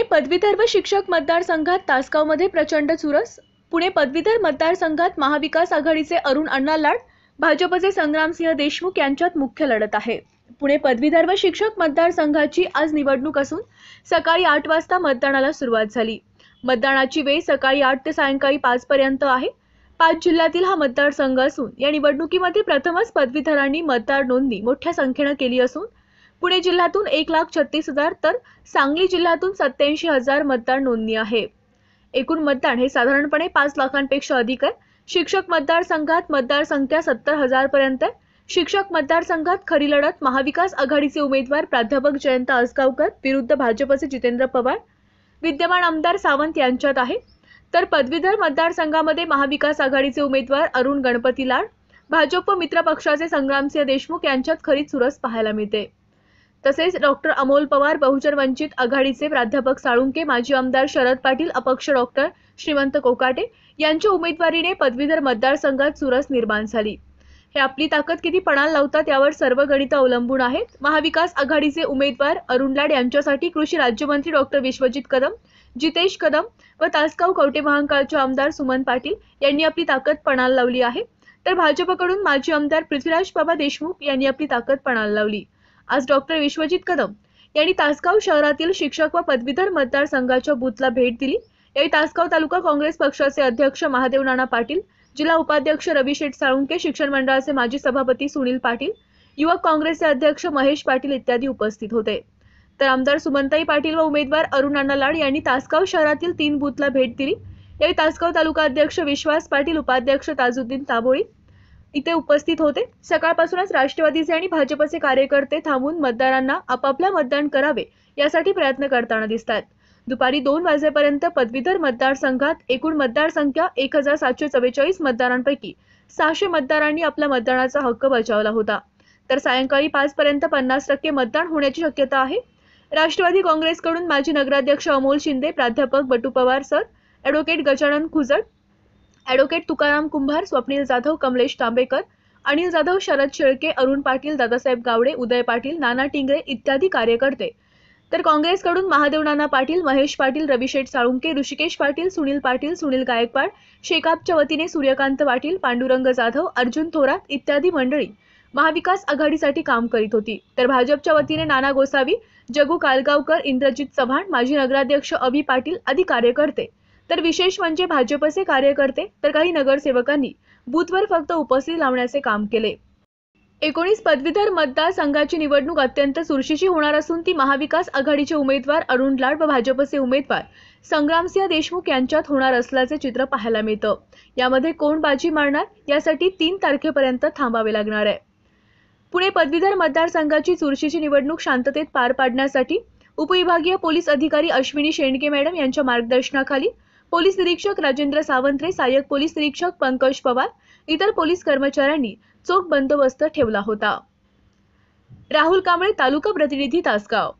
पुणे पदवीधर व शिक्षक मतदारसंघात तासगावमध्ये प्रचंड चुरस पुणे पदवीधर मतदारसंघात महाविकास आघाडीचे अरुण अण्णा लाड भाजपचे संग्रामसिंह देशमुख यांच्यात मुख्य लढत आहे पुणे पदवीधर व शिक्षक मतदारसंघाची आज निवडणूक असून सकाळी आठ वाजता मतदानाला सुरुवात झाली मतदानाची वेळ सकाळी आठ ते सायंकाळी पाच पर्यंत आहे पाच जिल्ह्यातील हा मतदारसंघ असून या निवडणुकीमध्ये प्रथमच पदवीधरांनी मतदार नोंदणी मोठ्या संख्येनं केली असून पुणे जिल्ह्यातून एक लाख छत्तीस हजार तर सांगली जिल्ह्यातून सत्याऐंशी हजार मतदार नोंदणी आहे एकूण मतदान हे साधारणपणे पाच लाखांपेक्षा अधिक आहे शिक्षक मतदारसंघात मतदारसंख्या सत्तर हजार पर्यंत शिक्षक मतदारसंघात खरी लढत महाविकास आघाडीचे उमेदवार प्राध्यापक जयंत आसगावकर विरुद्ध भाजपचे जितेंद्र पवार विद्यमान आमदार सावंत यांच्यात आहे तर पदवीधर मतदारसंघामध्ये महाविकास आघाडीचे उमेदवार अरुण गणपती लाड भाजप मित्र पक्षाचे संग्रामसिंह देशमुख यांच्यात खरी चुरस पाहायला मिळते तसेच डॉक्टर अमोल पवार बहुजन वंचित आघाडीचे प्राध्यापक साळुंके माजी आमदार शरद पाटील अपक्ष डॉक्टर श्रीमंत कोकाटे यांच्या उमेदवारीने पदवीधर मतदारसंघात चुरस निर्माण झाली हे आपली ताकद किती पणाला लावतात यावर सर्व गणित अवलंबून आहेत महाविकास आघाडीचे उमेदवार अरुण लाड यांच्यासाठी कृषी राज्यमंत्री डॉक्टर विश्वजित कदम जितेश कदम व तासगाव कवटे महांकाळचे आमदार सुमन पाटील यांनी आपली ताकद पणाला लावली आहे तर भाजपकडून माजी आमदार पृथ्वीराज बाबा देशमुख यांनी आपली ताकद पणाला लावली आज डॉक्टर विश्वजित कदम यांनी तासगाव शहरातील शिक्षक व पदवीधर मतदारसंघाच्या बूथला भेट दिली यावेळी तासगाव तालुका काँग्रेस पक्षाचे अध्यक्ष महादेव नाना पाटील जिल्हा उपाध्यक्ष रवी शेठ साळुंके शिक्षण मंडळाचे माजी सभापती सुनील पाटील युवक काँग्रेसचे अध्यक्ष महेश पाटील इत्यादी उपस्थित होते तर आमदार सुमंताई पाटील व उमेदवार अरुण अण्णा लाड यांनी तासगाव शहरातील तीन बूथला भेट दिली यावेळी तासगाव तालुका अध्यक्ष विश्वास पाटील उपाध्यक्ष ताजुद्दीन ताबोळी इथे उपस्थित होते सकाळपासूनच राष्ट्रवादीचे आणि भाजपचे कार्यकर्ते थांबून मतदारांना आपापल्या मतदान करावे यासाठी प्रयत्न करताना दिसतात दुपारी दोन वाजेपर्यंत पदवीधर मतदारसंघात एकूण मतदारसंख्या एक हजार सातशे चव्वेचाळीस मतदारांपैकी सहाशे मतदारांनी आपला मतदानाचा हक्क बजावला होता तर सायंकाळी पाच पर्यंत पन्नास टक्के मतदान होण्याची शक्यता आहे राष्ट्रवादी काँग्रेसकडून माजी नगराध्यक्ष अमोल शिंदे प्राध्यापक Batu Pawar sir advocate Gajanan Khujal advocate Tukaram Kumbhar Swapnil Jadhav Kamlesh Tambekar Anil Jadhav Sharad Shelke Arun Patil Dadasaheb Gawade Uday Patil Nana Tingre इत्यादी कार्यकर्ते तर काँग्रेसकडून महादेव नाना पाटील महेश पाटील रविशेठ साळुंके ऋषिकेश पाटील सुनील पाटील सुनील गायकवाड शेकापच्या वतीने सूर्यकांत पाटील पांडुरंग जाधव अर्जुन थोरात इत्यादी मंडळी महाविकास आघाडीसाठी काम करीत होती तर भाजपच्या वतीने नाना गोसावी जगू कालगावकर इंद्रजित चव्हाण माजी नगराध्यक्ष अभि पाटील आदी कार्यकर्ते तर विशेष म्हणजे भाजपचे कार्यकर्ते तर काही नगरसेवकांनी बूथवर फक्त उपस्थित लावण्याचे काम केले एकोणीस पदवीधर मतदारसंघाची निवडणूक अत्यंत चुरशीची होणार असून ती महाविकास आघाडीचे उमेदवार अरुण लाड व भाजपचे उमेदवार संग्रामसिंह देशमुख यांच्यात होणार असल्याचे चित्र पाहायला मिळतं यामध्ये कोण बाजी मारणार यासाठी तीन तारखेपर्यंत थांबावे लागणार आहे पुणे पदवीधर मतदारसंघाची चुरशीची निवडणूक शांततेत पार पाडण्यासाठी उपविभागीय पोलीस अधिकारी अश्विनी शेंडगे मॅडम यांच्या मार्गदर्शनाखाली पोलीस निरीक्षक राजेंद्र सावंत्रे सहाय्यक पोलीस निरीक्षक पंकज पवार इतर पोलीस कर्मचाऱ्यांनी चोख बंदोबस्त ठेवला होता राहुल कांबळे तालुका प्रतिनिधी तासगाव